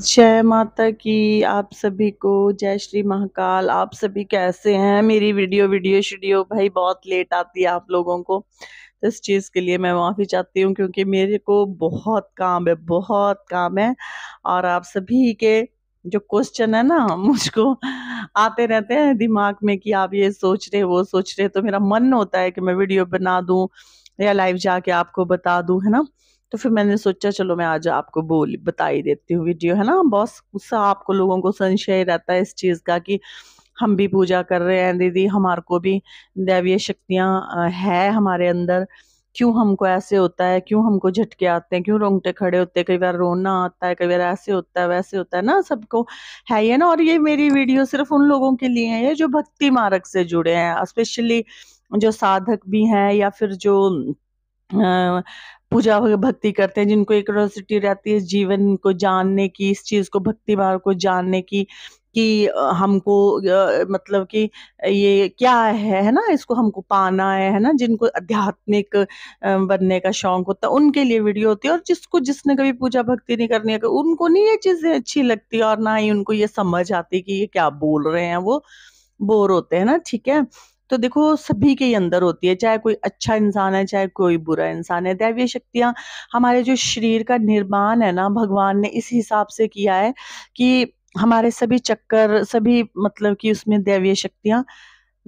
जय माता की आप सभी को जय श्री महाकाल आप सभी कैसे हैं मेरी वीडियो वीडियो शीडियो भाई बहुत लेट आती है आप लोगों को तो इस चीज़ के लिए मैं माफ़ी चाहती हूँ क्योंकि मेरे को बहुत काम है बहुत काम है और आप सभी के जो क्वेश्चन है ना मुझको आते रहते हैं दिमाग में कि आप ये सोच रहे वो सोच रहे तो मेरा मन होता है कि मैं वीडियो बना दूँ या लाइव जाके आपको बता दूँ है ना तो फिर मैंने सोचा चलो मैं आज आपको बोल बता ही देती हूँ वीडियो है ना बहुत गुस्सा आपको लोगों को संशय रहता है इस चीज़ का कि हम भी पूजा कर रहे हैं दीदी हमारे को भी दैवीय शक्तियाँ है हमारे अंदर क्यों हमको ऐसे होता है क्यों हमको झटके आते हैं क्यों रोंगटे खड़े होते हैं कई बार रोना आता है कई बार ऐसे होता है वैसे होता है ना सबको है ये ना और ये मेरी वीडियो सिर्फ उन लोगों के लिए है जो भक्ति मार्ग से जुड़े हैं स्पेशली जो साधक भी हैं या फिर जो पूजा भक्ति करते हैं जिनको एक रोसिटी रहती है जीवन को जानने की इस चीज़ को भक्ति भाव को जानने की कि हमको मतलब कि ये क्या है है ना इसको हमको पाना है है ना जिनको आध्यात्मिक बनने का शौक होता है उनके लिए वीडियो होती है और जिसको जिसने कभी पूजा भक्ति नहीं करनी है उनको नहीं ये चीज़ें अच्छी लगती और ना ही उनको ये समझ आती कि ये क्या बोल रहे हैं वो बोर होते हैं ना ठीक है तो देखो सभी के ही अंदर होती है चाहे कोई अच्छा इंसान है चाहे कोई बुरा इंसान है दैवीय शक्तियाँ हमारे जो शरीर का निर्माण है ना भगवान ने इस हिसाब से किया है कि हमारे सभी चक्कर सभी मतलब कि उसमें दैवीय शक्तियाँ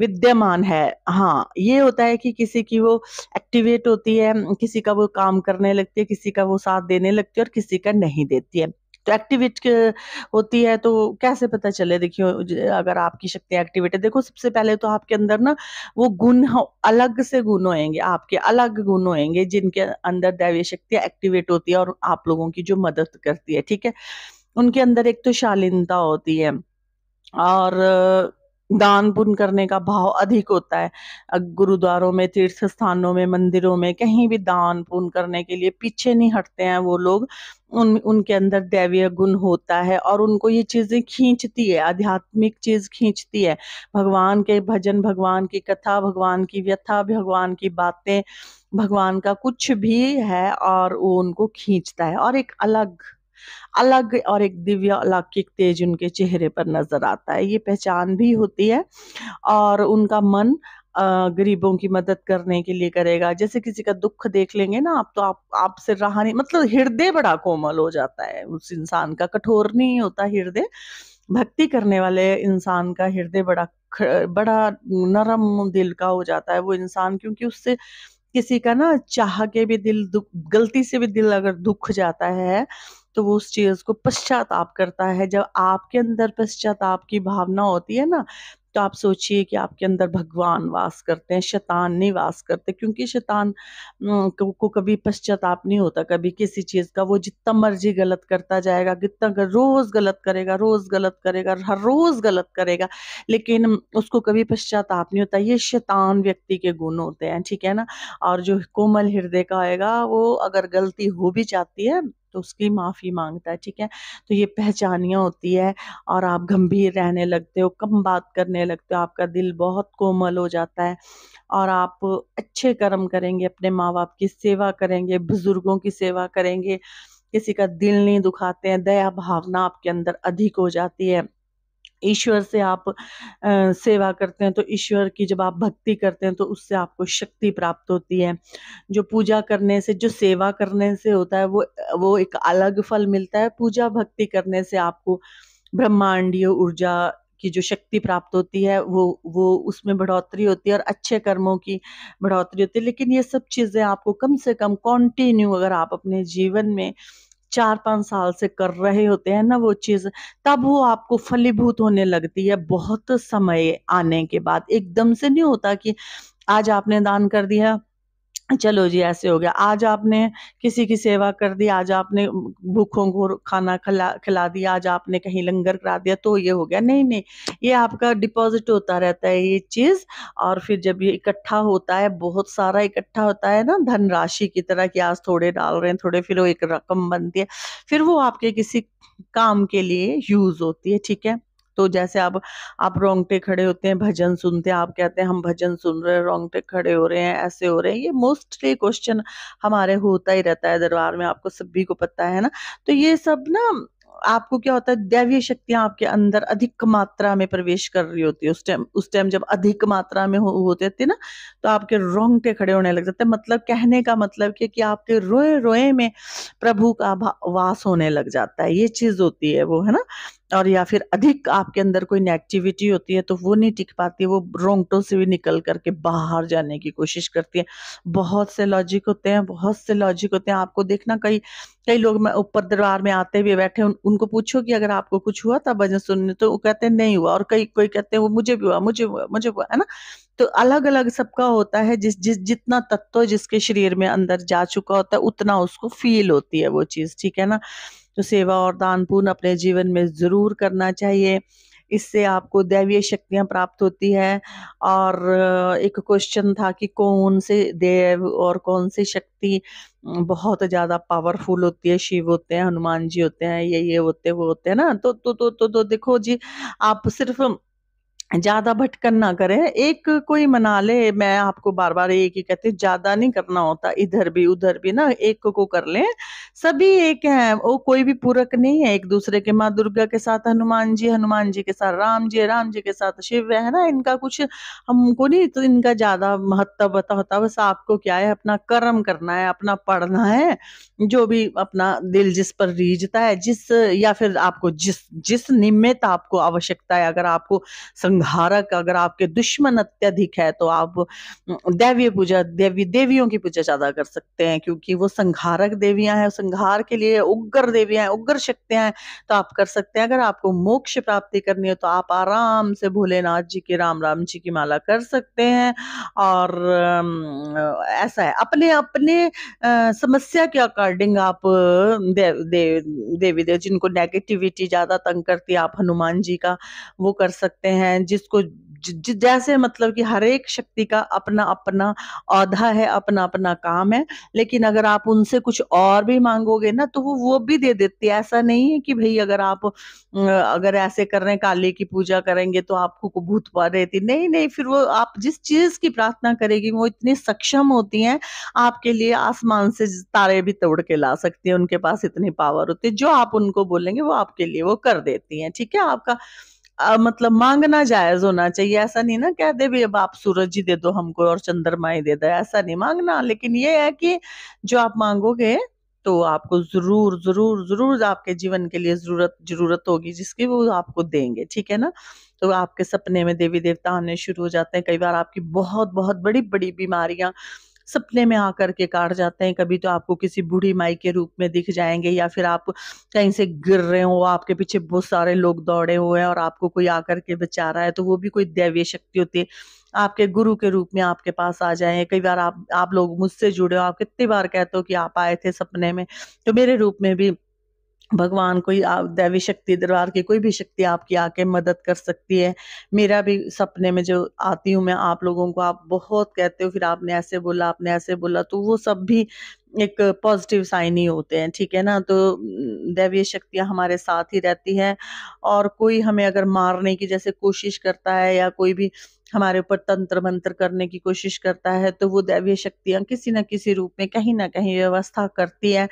विद्यमान है हाँ ये होता है कि किसी की वो एक्टिवेट होती है किसी का वो काम करने लगती है किसी का वो साथ देने लगती है और किसी का नहीं देती है एक्टिवेट होती है तो कैसे पता चले देखियो अगर आपकी शक्ति एक्टिवेट है देखो सबसे पहले तो आपके अंदर ना वो गुण अलग से गुण होएंगे आपके अलग गुण होएंगे जिनके अंदर दैवीय शक्तियाँ एक्टिवेट होती है और आप लोगों की जो मदद करती है ठीक है उनके अंदर एक तो शालीनता होती है और दान पुण्य करने का भाव अधिक होता है गुरुद्वारों में तीर्थ स्थानों में मंदिरों में कहीं भी दान पुण्य करने के लिए पीछे नहीं हटते हैं वो लोग उन उनके अंदर दैवीय गुण होता है और उनको ये चीज़ें खींचती है आध्यात्मिक चीज़ खींचती है भगवान के भजन भगवान की कथा भगवान की व्यथा भगवान की बातें भगवान का कुछ भी है और वो उनको खींचता है और एक अलग अलग और एक दिव्य अलौकिक तेज उनके चेहरे पर नजर आता है ये पहचान भी होती है और उनका मन गरीबों की मदद करने के लिए करेगा जैसे किसी का दुख देख लेंगे ना आप तो आप आपसे रहा नहीं मतलब हृदय बड़ा कोमल हो जाता है उस इंसान का कठोर नहीं होता हृदय भक्ति करने वाले इंसान का हृदय बड़ा बड़ा नरम दिल का हो जाता है वो इंसान क्योंकि उससे किसी का ना चाह के भी दिल गलती से भी दिल अगर दुख जाता है तो वो उस चीज़ को पश्चाताप करता है जब आपके अंदर पश्चाताप की भावना होती है ना तो आप सोचिए कि आपके अंदर भगवान वास करते हैं शैतान नहीं वास करते क्योंकि शैतान को, को कभी पश्चाताप नहीं होता कभी किसी चीज़ का वो जितना मर्जी गलत करता जाएगा कितना रोज़ गलत करेगा रोज़ गलत करेगा हर रोज़ गलत करेगा लेकिन उसको कभी पश्चाताप नहीं होता ये शैतान व्यक्ति के गुण होते हैं ठीक है ना और जो कोमल हृदय का आएगा वो अगर गलती हो भी जाती है तो उसकी माफ़ी मांगता है ठीक है तो ये पहचानियाँ होती है और आप गंभीर रहने लगते हो कम बात करने लगते हो आपका दिल बहुत कोमल हो जाता है और आप अच्छे कर्म करेंगे अपने माँ बाप की सेवा करेंगे बुज़ुर्गों की सेवा करेंगे किसी का दिल नहीं दुखाते हैं दया भावना आपके अंदर अधिक हो जाती है ईश्वर से आप सेवा करते हैं तो ईश्वर की जब आप भक्ति करते हैं तो उससे आपको शक्ति प्राप्त होती है जो पूजा करने से जो सेवा करने से होता है वो वो एक अलग फल मिलता है पूजा भक्ति करने से आपको ब्रह्मांडीय ऊर्जा की जो शक्ति प्राप्त होती है वो वो उसमें बढ़ोतरी होती है और अच्छे कर्मों की बढ़ोतरी होती है लेकिन ये सब चीज़ें आपको कम से कम कॉन्टिन्यू अगर आप अपने जीवन में चार पांच साल से कर रहे होते हैं ना वो चीज़ तब वो आपको फलीभूत होने लगती है बहुत समय आने के बाद एकदम से नहीं होता कि आज आपने दान कर दिया चलो जी ऐसे हो गया आज आपने किसी की सेवा कर दी आज आपने भूखों को खाना खिला खिला दिया आज आपने कहीं लंगर करा दिया तो ये हो गया नहीं नहीं ये आपका डिपॉजिट होता रहता है ये चीज़ और फिर जब ये इकट्ठा होता है बहुत सारा इकट्ठा होता है ना धनराशि की तरह कि आज थोड़े डाल रहे हैं थोड़े फिर वो एक रकम बनती है फिर वो आपके किसी काम के लिए यूज़ होती है ठीक है तो जैसे आप आप रोंगटे खड़े होते हैं भजन सुनते हैं आप कहते हैं हम भजन सुन रहे हैं रोंगटे खड़े हो रहे हैं ऐसे हो रहे हैं ये मोस्टली क्वेश्चन हमारे होता ही रहता है दरबार में आपको सभी को पता है ना तो ये सब ना आपको क्या होता है दैवीय शक्तियां आपके अंदर अधिक मात्रा में प्रवेश कर रही होती है उस टाइम उस टाइम जब अधिक मात्रा में हो, होते थे ना तो आपके रोंगटे खड़े होने लग जाते मतलब कहने का मतलब कि, कि आपके रोए रोए में प्रभु का वास होने लग जाता है ये चीज होती है वो है ना और या फिर अधिक आपके अंदर कोई नेगेटिविटी होती है तो वो नहीं टिक पाती वो रोंगटों से भी निकल करके बाहर जाने की कोशिश करती है बहुत से लॉजिक होते हैं बहुत से लॉजिक होते हैं आपको देखना कई कई लोग मैं ऊपर दरबार में आते हुए बैठे उन, उनको पूछो कि अगर आपको कुछ हुआ था भजन सुनने तो वो कहते हैं नहीं हुआ और कई कोई कहते हैं वो मुझे भी हुआ मुझे हुआ मुझे हुआ है ना तो अलग अलग सबका होता है जिस जिस जितना तत्व जिसके शरीर में अंदर जा चुका होता है उतना उसको फील होती है वो चीज़ ठीक है ना तो सेवा और दान पूर्ण अपने जीवन में ज़रूर करना चाहिए इससे आपको दैवीय शक्तियां प्राप्त होती है और एक क्वेश्चन था कि कौन से देव और कौन सी शक्ति बहुत ज़्यादा पावरफुल होती है शिव होते हैं हनुमान जी होते हैं ये ये होते हैं वो होते हैं ना तो तो तो तो, तो देखो जी आप सिर्फ ज़्यादा भटकन ना करें एक कोई मना ले मैं आपको बार बार एक ही कहती हूँ ज़्यादा नहीं करना होता इधर भी उधर भी ना एक को कर लें सभी एक हैं वो कोई भी पूरक नहीं है एक दूसरे के माँ दुर्गा के साथ हनुमान जी हनुमान जी के साथ राम जी राम जी के साथ शिव है ना इनका कुछ हमको नहीं तो इनका ज़्यादा महत्व बता होता बस आपको क्या है अपना कर्म करना है अपना पढ़ना है जो भी अपना दिल जिस पर रीझता है जिस या फिर आपको जिस जिस निमित्त आपको आवश्यकता है अगर आपको संग संहारक अगर आपके दुश्मन अत्यधिक है तो आप दैवीय पूजा देवी देवियों की पूजा ज्यादा कर सकते हैं क्योंकि वो संहारक देवियां हैं संहार के लिए उग्र देवियां हैं उग्र शक्तियां हैं तो आप कर सकते हैं अगर आपको मोक्ष प्राप्ति करनी हो तो आप आराम से भोलेनाथ जी की राम राम जी की माला कर सकते हैं और ऐसा है अपने अपने समस्या के अकॉर्डिंग आप देवी देव जिनको नेगेटिविटी ज़्यादा तंग करती है आप हनुमान जी का वो कर सकते हैं जिसको ज, जैसे मतलब कि हर एक शक्ति का अपना अपना औधा है अपना अपना काम है लेकिन अगर आप उनसे कुछ और भी मांगोगे ना तो वो वो भी दे देती है ऐसा नहीं है कि भाई अगर आप अगर ऐसे कर रहे हैं काली की पूजा करेंगे तो आपको भूत पा रहती नहीं नहीं फिर वो आप जिस चीज की प्रार्थना करेगी वो इतनी सक्षम होती है आपके लिए आसमान से तारे भी तोड़ के ला सकती है उनके पास इतनी पावर होती है जो आप उनको बोलेंगे वो आपके लिए वो कर देती है ठीक है आपका आ, मतलब मांगना जायज होना चाहिए ऐसा नहीं ना कह दे भी अब आप सूरज जी दे दो हमको और चंद्रमा ही दे दो ऐसा नहीं मांगना लेकिन ये है कि जो आप मांगोगे तो आपको जरूर जरूर जरूर आपके जीवन के लिए जरूरत जरूरत होगी जिसकी वो आपको देंगे ठीक है ना तो आपके सपने में देवी देवता आने शुरू हो जाते हैं कई बार आपकी बहुत बहुत बड़ी बड़ी बीमारियां सपने में आकर के काट जाते हैं कभी तो आपको किसी बूढ़ी माई के रूप में दिख जाएंगे या फिर आप कहीं से गिर रहे हो आपके पीछे बहुत सारे लोग दौड़े हुए हैं और आपको कोई आकर के बचा रहा है तो वो भी कोई दैवीय शक्ति होती है आपके गुरु के रूप में आपके पास आ जाए कई बार आप आप लोग मुझसे जुड़े हो आप कितनी बार कहते हो कि आप आए थे सपने में तो मेरे रूप में भी भगवान कोई दैवी शक्ति दरबार की कोई भी शक्ति आपकी आके मदद कर सकती है मेरा भी सपने में जो आती हूँ मैं आप लोगों को आप बहुत कहते हो फिर आपने ऐसे बोला आपने ऐसे बोला तो वो सब भी एक पॉजिटिव साइन ही होते हैं ठीक है ना तो दैवीय शक्तियाँ हमारे साथ ही रहती हैं और कोई हमें अगर मारने की जैसे कोशिश करता है या कोई भी हमारे ऊपर तंत्र मंत्र करने की कोशिश करता है तो वो दैवीय शक्तियाँ किसी न किसी रूप में कहीं ना कहीं व्यवस्था करती है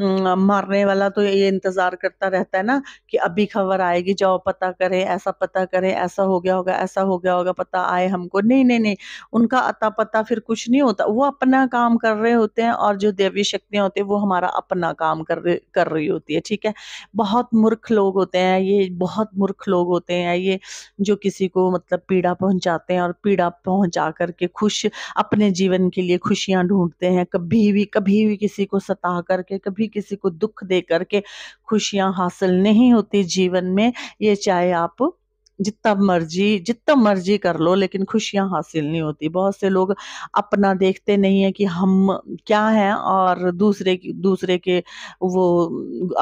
मारने वाला तो ये इंतज़ार करता रहता है ना कि अभी खबर आएगी जाओ पता करें ऐसा पता करें ऐसा हो गया होगा ऐसा हो गया होगा पता आए हमको नहीं नहीं नहीं उनका अता पता फिर कुछ नहीं होता वो अपना काम कर रहे होते हैं और जो दैवीय शक्तियाँ होती है वो हमारा अपना काम कर रही कर रही होती है ठीक है बहुत मूर्ख लोग होते हैं ये बहुत मूर्ख लोग होते हैं ये जो किसी को मतलब पीड़ा पहुँचा जाते हैं और पीड़ा पहुंचा करके खुश अपने जीवन के लिए खुशियां ढूंढते हैं कभी भी कभी भी किसी को सता करके कभी किसी को दुख दे करके खुशियां हासिल नहीं होती जीवन में ये चाहे आप जितना मर्जी जितना मर्जी कर लो लेकिन खुशियां हासिल नहीं होती बहुत से लोग अपना देखते नहीं है कि हम क्या हैं और दूसरे दूसरे के वो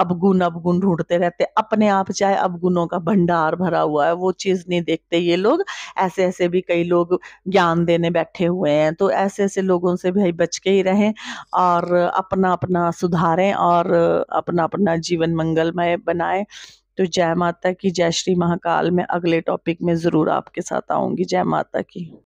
अवगुण अवगुण ढूंढते रहते अपने आप चाहे अवगुणों का भंडार भरा हुआ है वो चीज़ नहीं देखते ये लोग ऐसे ऐसे भी कई लोग ज्ञान देने बैठे हुए हैं तो ऐसे ऐसे लोगों से भाई बच के ही रहें और अपना अपना सुधारें और अपना अपना जीवन मंगलमय बनाएं तो जय माता की जय श्री महाकाल में अगले टॉपिक में ज़रूर आपके साथ आऊँगी जय माता की